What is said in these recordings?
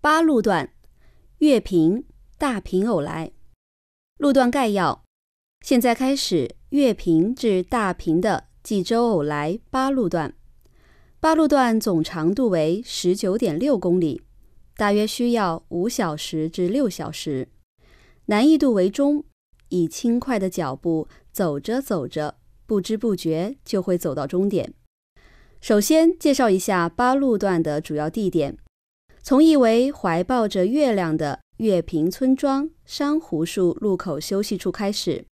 八路段，月平大平偶来，路段概要。现在开始月平至大平的济州偶来八路段。八路段总长度为十九点六公里，大约需要五小时至六小时。难易度为中，以轻快的脚步走着走着，不知不觉就会走到终点。首先介绍一下八路段的主要地点。从一围怀抱着月亮的月平村庄珊瑚树路口休息处开始，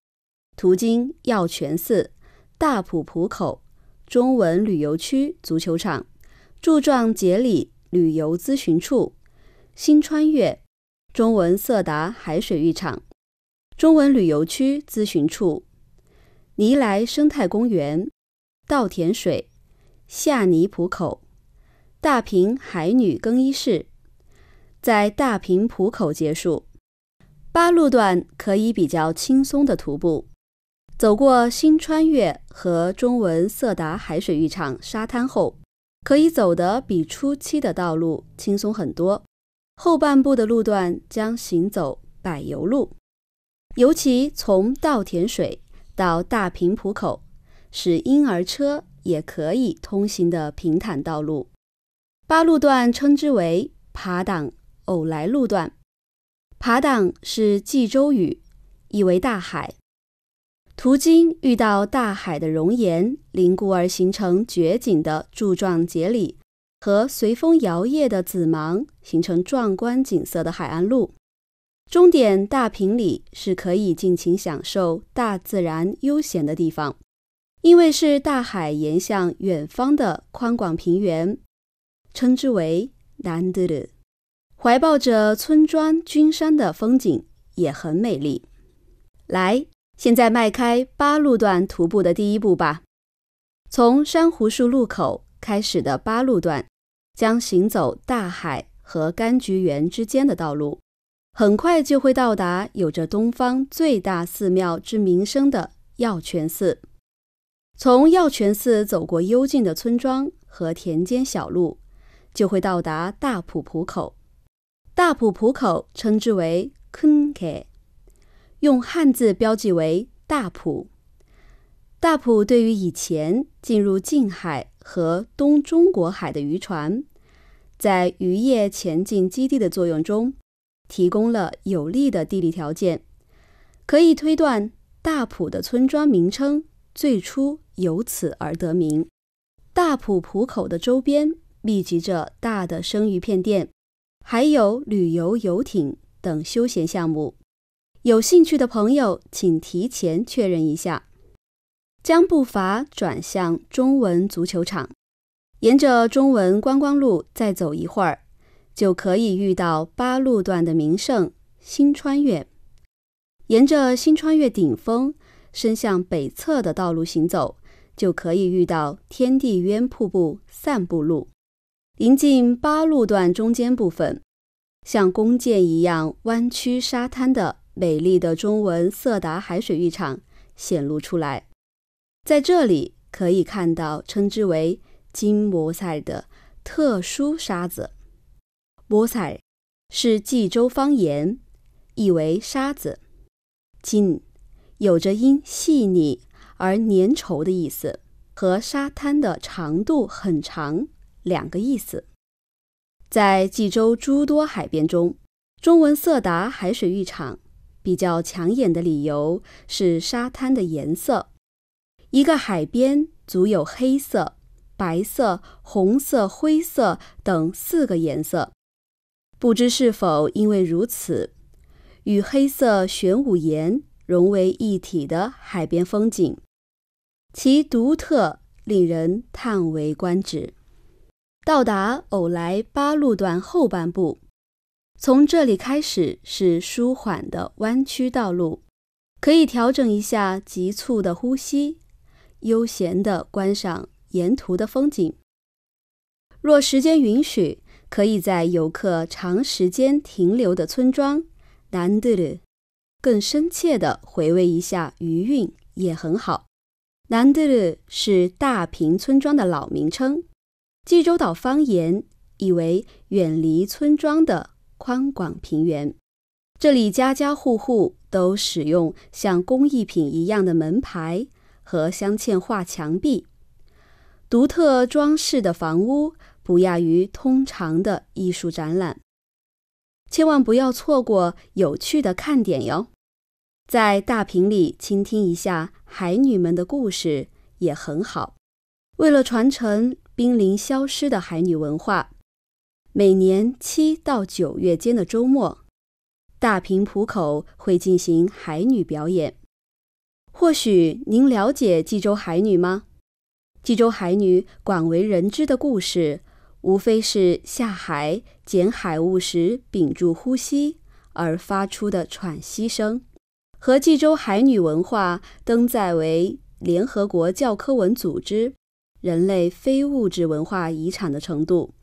途经药泉寺、大埔浦口、中文旅游区足球场、柱状节理旅游咨询处、新川越、中文色达海水浴场、中文旅游区咨询处、尼莱生态公园、稻田水、下尼浦口。大平海女更衣室，在大平浦口结束。八路段可以比较轻松的徒步，走过新川越和中文色达海水浴场沙滩后，可以走得比初期的道路轻松很多。后半部的路段将行走柏油路，尤其从稻田水到大平浦口是婴儿车也可以通行的平坦道路。八路段称之为“爬档偶来路段”，爬档是济州语，意为大海。途经遇到大海的熔岩凝固而形成绝景的柱状节理和随风摇曳的紫芒，形成壮观景色的海岸路。终点大坪里是可以尽情享受大自然悠闲的地方，因为是大海沿向远方的宽广平原。称之为南德的，怀抱着村庄、君山的风景也很美丽。来，现在迈开八路段徒步的第一步吧。从珊瑚树路口开始的八路段，将行走大海和柑橘园之间的道路，很快就会到达有着东方最大寺庙之名声的药泉寺。从药泉寺走过幽静的村庄和田间小路。就会到达大浦浦口，大浦浦口称之为 Kunke，用汉字标记为大浦。大浦对于以前进入近海和东中国海的渔船，在渔业前进基地的作用中，提供了有利的地理条件。可以推断，大浦的村庄名称最初由此而得名。大浦浦口的周边。密集着大的生鱼片店，还有旅游游艇等休闲项目。有兴趣的朋友，请提前确认一下。将步伐转向中文足球场，沿着中文观光路再走一会儿，就可以遇到八路段的名胜新穿越。沿着新穿越顶峰伸向北侧的道路行走，就可以遇到天地渊瀑布散步路。临近八路段中间部分，像弓箭一样弯曲沙滩的美丽的中文色达海水浴场显露出来。在这里可以看到称之为金摩塞的特殊沙子。摩塞是济州方言，意为沙子。金有着因细腻而粘稠的意思，和沙滩的长度很长。两个意思，在济州诸多海边中，中文色达海水浴场比较抢眼的理由是沙滩的颜色。一个海边足有黑色、白色、红色、灰色等四个颜色，不知是否因为如此，与黑色玄武岩融为一体的海边风景，其独特令人叹为观止。到达偶来八路段后半部，从这里开始是舒缓的弯曲道路，可以调整一下急促的呼吸，悠闲的观赏沿途的风景。若时间允许，可以在游客长时间停留的村庄南德尔，更深切的回味一下余韵也很好。南德尔是大平村庄的老名称。济州岛方言意为远离村庄的宽广平原。这里家家户户都使用像工艺品一样的门牌和镶嵌画墙壁，独特装饰的房屋不亚于通常的艺术展览。千万不要错过有趣的看点哟！在大屏里倾听一下海女们的故事也很好。为了传承。濒临消失的海女文化，每年七到九月间的周末，大平浦口会进行海女表演。或许您了解济州海女吗？济州海女广为人知的故事，无非是下海捡海物时屏住呼吸而发出的喘息声，和济州海女文化登载为联合国教科文组织。人类非物质文化遗产的程度。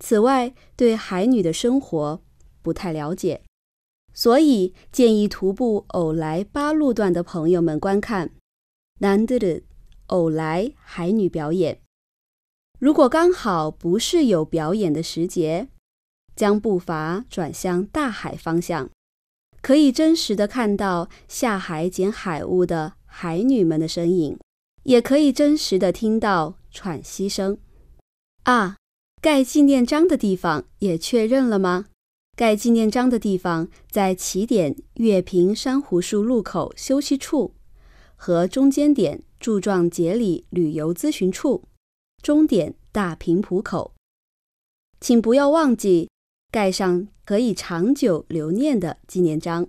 此外，对海女的生活不太了解，所以建议徒步偶来八路段的朋友们观看难得的偶来海女表演。如果刚好不是有表演的时节，将步伐转向大海方向，可以真实的看到下海捡海物的海女们的身影。也可以真实的听到喘息声啊！盖纪念章的地方也确认了吗？盖纪念章的地方在起点月平珊瑚树路口休息处和中间点柱状节理旅游咨询处，终点大平浦口。请不要忘记盖上可以长久留念的纪念章。